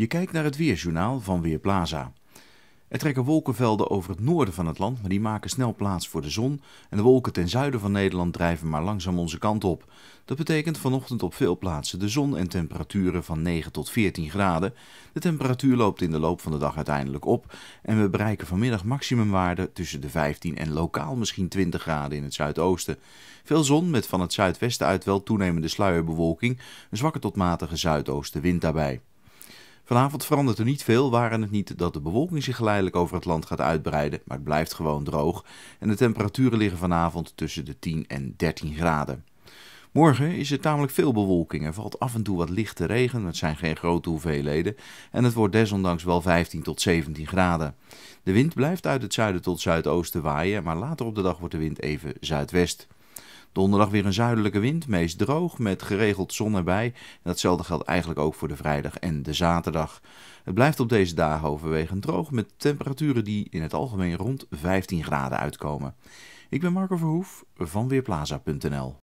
Je kijkt naar het Weerjournaal van Weerplaza. Er trekken wolkenvelden over het noorden van het land, maar die maken snel plaats voor de zon. En de wolken ten zuiden van Nederland drijven maar langzaam onze kant op. Dat betekent vanochtend op veel plaatsen de zon en temperaturen van 9 tot 14 graden. De temperatuur loopt in de loop van de dag uiteindelijk op. En we bereiken vanmiddag maximumwaarden tussen de 15 en lokaal misschien 20 graden in het zuidoosten. Veel zon met van het zuidwesten uit wel toenemende sluierbewolking, een zwakke tot matige zuidoostenwind daarbij. Vanavond verandert er niet veel, waren het niet dat de bewolking zich geleidelijk over het land gaat uitbreiden, maar het blijft gewoon droog en de temperaturen liggen vanavond tussen de 10 en 13 graden. Morgen is er tamelijk veel bewolking. Er valt af en toe wat lichte regen, het zijn geen grote hoeveelheden. En het wordt desondanks wel 15 tot 17 graden. De wind blijft uit het zuiden tot zuidoosten waaien, maar later op de dag wordt de wind even zuidwest. Donderdag weer een zuidelijke wind, meest droog met geregeld zon erbij. En datzelfde geldt eigenlijk ook voor de vrijdag en de zaterdag. Het blijft op deze dagen overwegend droog met temperaturen die in het algemeen rond 15 graden uitkomen. Ik ben Marco Verhoef van Weerplaza.nl.